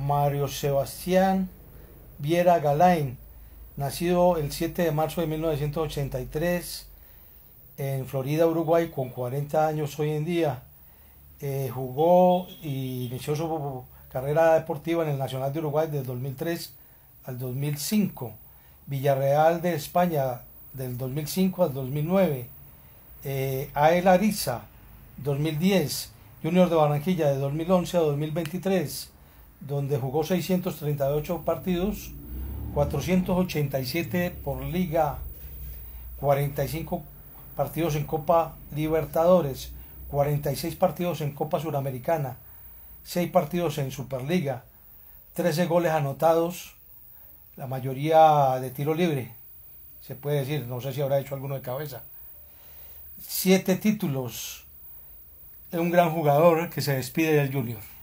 Mario Sebastián Viera Galain, nacido el 7 de marzo de 1983 en Florida, Uruguay, con 40 años hoy en día. Eh, jugó y inició su carrera deportiva en el Nacional de Uruguay del 2003 al 2005, Villarreal de España del 2005 al 2009, eh, AEL Ariza 2010, Junior de Barranquilla de 2011 a 2023, donde jugó 638 partidos, 487 por liga, 45 partidos en Copa Libertadores, 46 partidos en Copa Suramericana, 6 partidos en Superliga, 13 goles anotados, la mayoría de tiro libre, se puede decir, no sé si habrá hecho alguno de cabeza. 7 títulos, es un gran jugador que se despide del Junior.